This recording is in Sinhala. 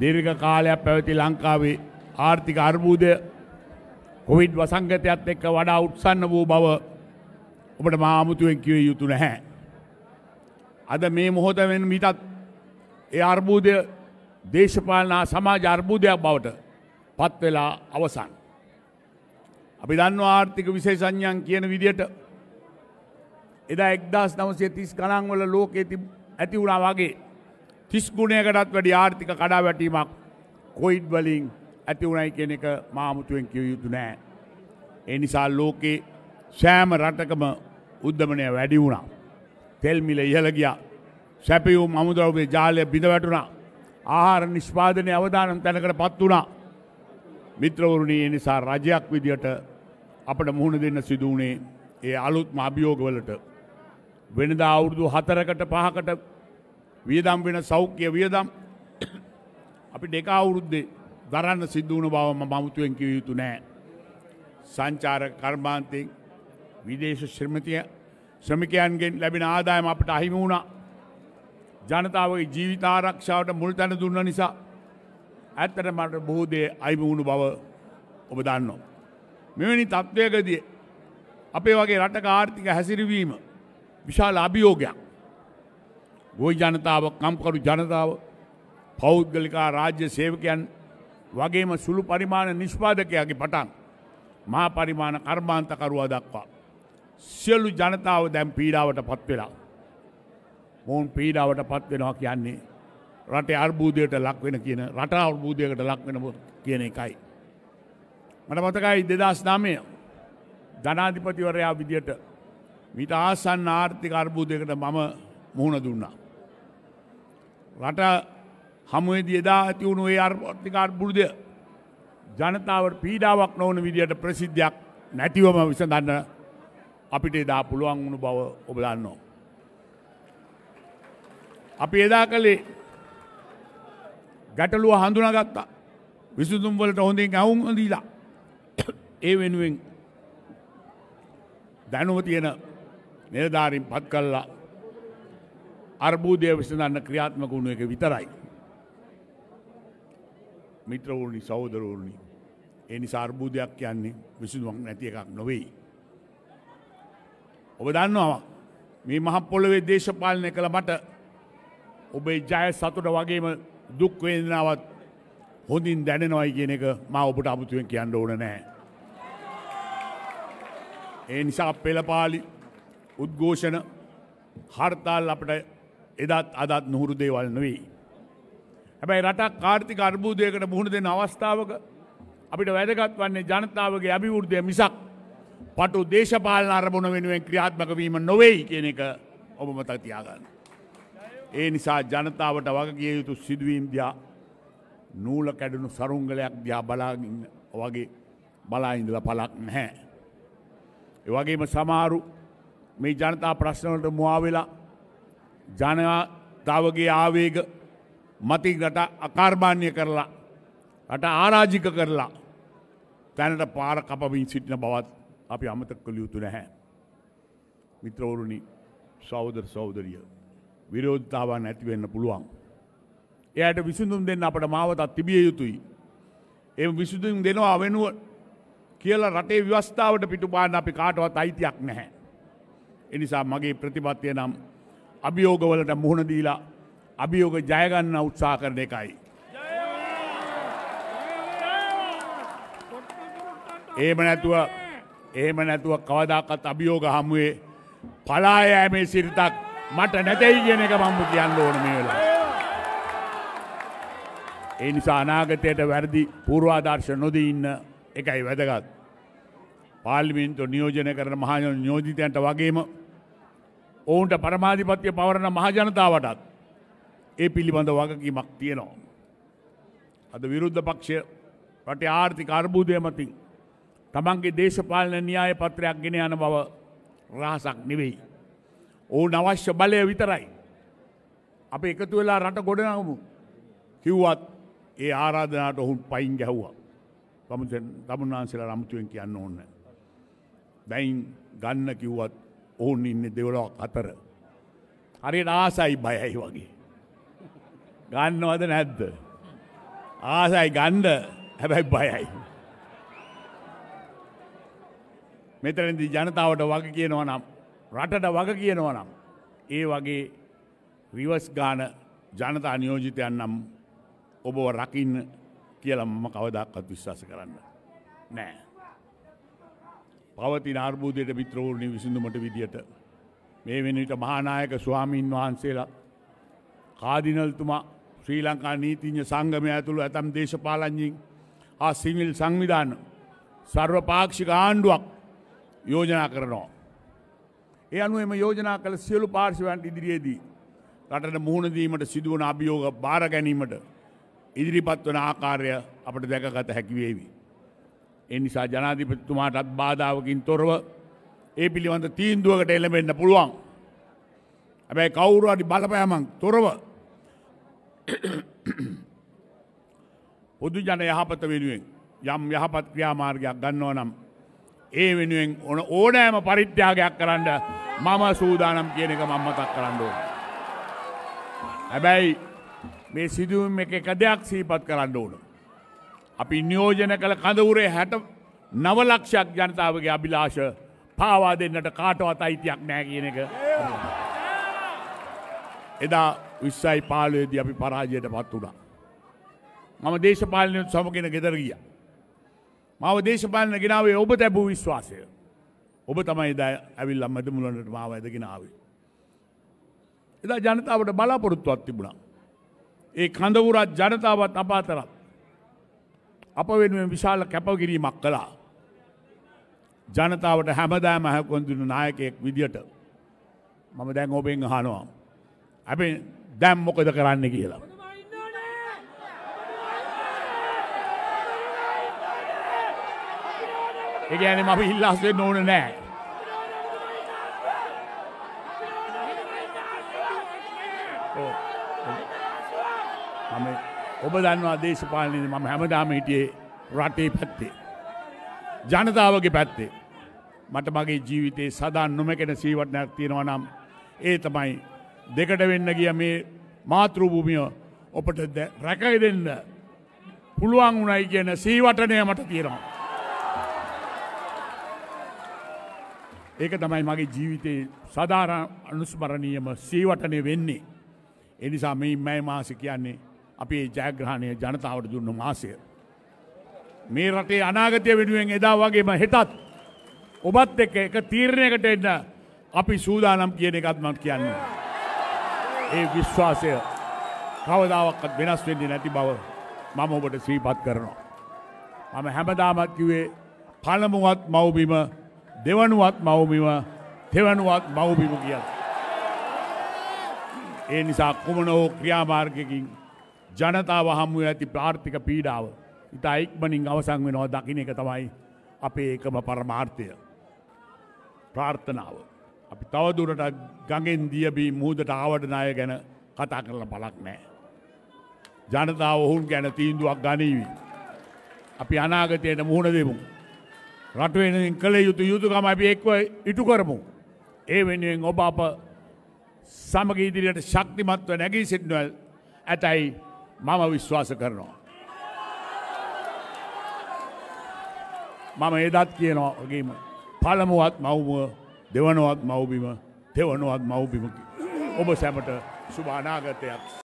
දීර්ඝ කාලයක් පැවති ලංකාවේ ආර්ථික අර්බුදය කොවිඩ් වසංගතයත් එක්ක වඩා උත්සන්න වූ බව ඔබට මාමුතුවෙන් කිව යුතු නැහැ. අද මේ මොහොත වෙන මිටත් ඒ අර්බූදය දේශපාලනා සමාජ අර්බූදයක් බවට පත්වෙලා අවසන්. අපි දන්නවා ආර්ථික විශේෂඥයන් කියන විදියට එදා එක්දස් නවසය තිස් කණංවල ලෝකයේ ඇති වුණා වගේ තිස් ගුණයකටත් වැඩි ආර්ථික කඩාවැටීමක් කොයිඩ් වලින් ඇති වුණයි කියන එක මාමුතුවෙන් කිව යුතු නෑ. ඒ නිසා ලෝකේ සෑම රටකම උද්දමනය වැඩි වුණා. තෙල්මිල ඉහළ ගියා. සැපියුම් අමුද්‍රව්‍ය ජාලය බිඳ වැටුණා. ආහාර නිෂ්පාදනය අවදානම් තැනකට පත් වුණා. මිත්‍රවරුණී ඒ නිසා රජයක් විදියට අපට මුහුණ දෙන්න සිදුවනේ ඒ අලුත්ම අභියෝගවලට වෙනදා අවුරුදු හතරකට පහකට වියදම් වෙන සෞඛ්‍ය වියදම් අපි දෙක අවුරුද්දේ දරන්න සිද්ධ වුණ බව මම අමුතුවෙන් කිව යුතු නෑ. සංචාර කර්මාන්තයෙන් විදේශ ශ්‍රමිතිය ශ්‍රමිකයන්ගෙන් ලැබෙන ආදායම අපට අහිමි වුණා. ජනතාවගේ ජීවිත ආරක්ෂාවට මුල් තැන දුන්න නිසා ඇත්තට මට බොහෝ දේ අයිමි වුණු බව ඔබ දන්නවා. මෙවැනි තත්ත්වයකදී අපේ වගේ රටක ආර්ථික හැසිරවීම විශාල අභියෝගයක්. ගොයි ජනතාව කම්කරු ජනතාව පෞද්ගලිකා රාජ්‍ය සේවකයන් වගේම සුළු පරිමාණ නිෂ්පාදකයාගේ පටන් මා පරිමාණ කර්මාන්තකරුවා දක්වා. සියලු ජනතාව දැම් පීඩාවට පත්වෙලා. මොවුන් පීඩාවට පත්වෙනවා කියන්නේ. රටේ අර්බූදයට ලක්වෙන කියන රට අවබූදයකට ලක්වෙන කියන එකයි. මට මතකයි දෙදස් නාමය ධනාධිපතිවරයා විදියට විට ආසන්න ආර්ථික අර්බූදයකට මම මුහුණ දුන්නා. රට හමුවේදී එදා ඇති වුණු ඒ ආර්ථික අර්බුදය ජනතාවට පීඩාවක් නොවන විදියට ප්‍රසිද්ධියක් නැතිවම විසඳන්න අපිට එදා පුළුවන් වුණු බව ඔබ දන්නවා. අපි එදා කළේ ගැටලුව හඳුනාගත්තා. විසඳුම් වලට හොඳින් ඇහුම් දීලා ඒ වෙනුවෙන් දැනුම තියෙන නිලධාරීන් පත් කළා අර්බූදය විසඳන්න ක්‍රියාත්මක වුණු එක විතරයි. මිත්‍රවරුණි සහෝදරවරුණි එනි සර්බූධයක් කියන්නේ විසුදුවක් නැති එකක් නොවෙයි. ඔබ දන්නවා මේ මහපොළොවේ දේශපාලනය කළ මට ඔබේ ජය සතුට වගේම දුක්වේදනාවත් හොඳින් දැනෙනවයි කියන එක ම ඔබට අමුතුවෙන් කියන්න ඕන නෑ. ඒ නිසා පෙළපාලි උද්ඝෝෂණ හර්තාල් අපට එදත් අදත් නොහුරු දේවල් නොවෙයි. හැබැයි රටක් කාර්ථික අර්බූදයකට මුහුණ දෙන අවස්ථාවක අපිට වැදගත් වන්නේ ජනතාවගේ අභිවෘද්ධය මිසක් පටු දේශපාලන අරමුණ වෙනුවෙන් ක්‍රියාත්මක වීම නොවෙයි කියන එක ඔබ මතක තියාගන්න. ඒ නිසා ජනතාවට වගකිය යුතු සිදුවීම් දිහා නූල කැඩුණු සරුංගලයක් දිහා බලාගන්න වගේ බලා ඉඳලා පළක් නැහැ. ඒ වගේම සමහරු මේ ජනතා ප්‍රශ්න වලට මුවා වෙලා ජනතාවගේ ආවේග මති රට අකාර්මාණ්‍ය කරලා රට ආරාජික කරලා තැනට පාර කපමින් සිටින බවත් අපි අමතක කළ යුතු නැහැ. මිත්‍රවරුණි සෞදර සෞදරිය විරෝධතාවන් ඇතිවෙන්න පුළුවන්. එයට විසඳුම් දෙන්න අපට මාවතත් තිබිය යුතුයි. එම විසුදුම් දෙනවා වෙනුව කියලා රටේ ව්‍යවස්ථාවට පිටුපාන්න අපි කාටවත් අයිතියක් නැහැ. එනිසා මගේ ප්‍රතිපත්තිය නම් අභියෝගවලට මුහුණ දීලා අභියෝග ජයගන්න උත්සා කරන එකයි. ඒම නැතුව ඒම නැතුව කවදාකත් අභියෝග හමුවේ පලායෑමේ සිරිතක් මට නැතැයි කියන එක මම්ම කියන්න ඕන මේ වෙලා. ඒ නිසා අනාගතයට වැරදි පූර්වාදර්ශ නොදී ඉන්න එකයි වැදගත්. පාලිමින්තු නියෝජනය කරන මහාජන නියෝජිතයන්ට වගේම ඔවුන්ට පරමාධිපත්‍ය පවරණ මහජනතාවටත් ඒ පිළිබඳ වගකීමක් තියෙනවා. අද විරුද්ධ පක්ෂය රටේ ආර්ථික අර්බුදය මතින් තමන්ගේ දේශපාලන න්‍යාය පත්‍රයක් ගෙන යන බව රහසක් නෙවෙයි. ඔවුන් අවශ්‍ය බලය විතරයි. අප එකතු වෙලා රට ගොඩනගමු කිව්වත් ඒ ආරාධනාට ඔහුන් පයින් ගැහ්වා. තමුන් තමුන්නාන්සේලා රමුතුවෙන් කියන්න ඕන්න. දැයින් ගන්න කිව්වත් ඕන් ඉන්න දෙවලක් අතර. හරියට ආසයි බයයි වගේ. ගන්නවද නැද්ද. ආසයි ගන්ඩ හැබැයි බයයි. මෙතරදි ජනතාවට වග කියනව නම් රටට වග කියනව නම්. ඒ වගේ රිවස් ගාන ජනතා නියෝජිතයන් නම් ඔබව රකින්න කියලම්ම කවදක්කත් විශ්වාස කරන්න. නෑ. පවතින අර්බූදයට මිත්‍රවරුණි විසඳුමට විදියට. මේ වෙනට මහානායක ස්වාමීන් වහන්සේලා. කාදිනල්තුමා ශ්‍රී ලංකා නීතිං්ඥ සංගමය ඇතුළු ඇතම් දේශපාලංජින් හා සිවිල් සංවිධාන සර්ව පාක්ෂික ආණ්ඩුවක් යෝජනා කරනවා. ඒ අනුව එම යෝජනා කළ සියලු පාර්ශවන්ට ඉදිරියේදී. රටට මුහුණදීමට සිදුවන අභියෝග බාර ගැනීමට ඉදිරිපත් වන ආකාරය අපට දැකගත හැකිවේවී. ඒ නිසා ජනාධිපතිතුමාටත් බාධාවකින් තොරව ඒ පිළිබඳ තීන්දුවකට එළඹෙන්න පුළුවන්. හැබැයි කවුරු හරි බලපෑමක් තොරව පොදු ජන යහපත වෙනුවෙන් යම් යහපත් ක්‍රියාමාර්ගයක් ගන්නව නම් ඒ වෙනුවෙන් ඕන ඕනෑම පරිත්‍යාගයක් කරන්න මම සූදානම් කියන එක මම මතක් කරන්න ඕන. හැබැයි මේ සිදුවීම් එක එක දෙයක් සිහිපත් කරන්න ඕන. අපි නියෝජන කළ කඳවුරේ හැට නවලක්ෂයක් ජනතාවගේ අභිලාශ පාවා දෙන්නට කාටවත් අයිතියක් නෑ කියන එක. එදා විස්සයි පාලයේදී අපි පරාජයට පත් වුණා. මම දේශපාලනයත් සමගෙන ගෙදර ගිය. මාව දේශපාලන ගෙනාවේ ඔබ තැබූ විශ්වාසය. ඔබ තමයි එදා ඇවිල්ලම් මැද මුලන්නට මාව ඇදගෙන ආවේ. එදා ජනතාවට බලාපොරොත්තුවක් තිබුණා. ඒ කඳවුරත් ජනතාවත් අපාතරත් අප වෙනුවෙන් විශාල කැපකිරීමක් කළා. ජනතාවට හැමදෑ මහැකොන්දුන නායකයෙක් විදිට මම දැන් ඔබෙන් අහනවා. අපි දැම් මොකද කරන්න කියලා. ඒ ඇන ම ඉල්ලාස්වෙන් ඕන නෑ. ඔබ දන්නවා දේශපාලනයේ මම හැමදාම හිටියේ රටේ පැත්තේ. ජනතාවගේ පැත්තේ. මට මගේ ජීවිතේ සදා නොමැකෙන සීවටනයක් තියෙනවා නම් ඒ තමයි දෙකට වෙන්න ගිය මේ මාතෘභූමිය ඔපට රැකයි දෙන්න පුළුවන් වුණයි කියන සීවටනය මට තියෙනවා. ඒක තමයි මගේ ජීවිතයේ සදාර අනුස්මරණීයම සීවටනය වෙන්නේ. එනිසා මේ මෑ මාසි කියන්නේ අපි ජයග්‍රහණය ජනතාවට දුන්න මාසය. මේ රටේ අනාගතය වෙනුවෙන් එදා වගේම හෙටත් ඔබත් එක්ක එක තීරණයකට එන්න අපි සූදානම් කියන එකත් මට කියන්න. ඒ විශ්වාසය කවදාවක්ත් වෙනස් වෙන්නේ නැති බව මම ඔබට ශ්‍රීපත් කරනවා. මම හැමදාමත් කිවේ පළමුුවත් මවබිම දෙවනුවත් මවබිම තෙවනුවත් මවබිම කියත්. ඒ නිසා කුමනෝ ක්‍රියාමාර්ගකින් ජනතාව හමුව ඇති ප්‍රාර්ථික පීඩාව ඉතා එක්මනින් අවසං වෙනවා දකින එක තමයි අපේ එකම පරමාර්ථය ප්‍රාර්ථනාව. අපි තවදුරට ගඟෙන් දියබී මුහදට ආවටනාය ගැන කතා කරල බලක් නෑ. ජනතාව ඔහුන් ගැන තීන්දුවක් ගනීවී. අපි අනාගතයට මුහුණ දෙමු. රටවෙනෙන් කළ යුතු යුතුකම අපි එක්ව ඉටු කරමු. ඒ වෙනුවෙන් ඔබ අප සමගීදිරයට ශක්තිමත්ව නැගී සිටිනවල් ඇතැයි මම විශ්වාස කරනවා. මම ඒදත් කියනවාගේම පළමුුවත් මව්ම දෙවනවත් මවබිම තෙවනවත් මවබිමකි. ඔබ සැමට සුභානාගතයක්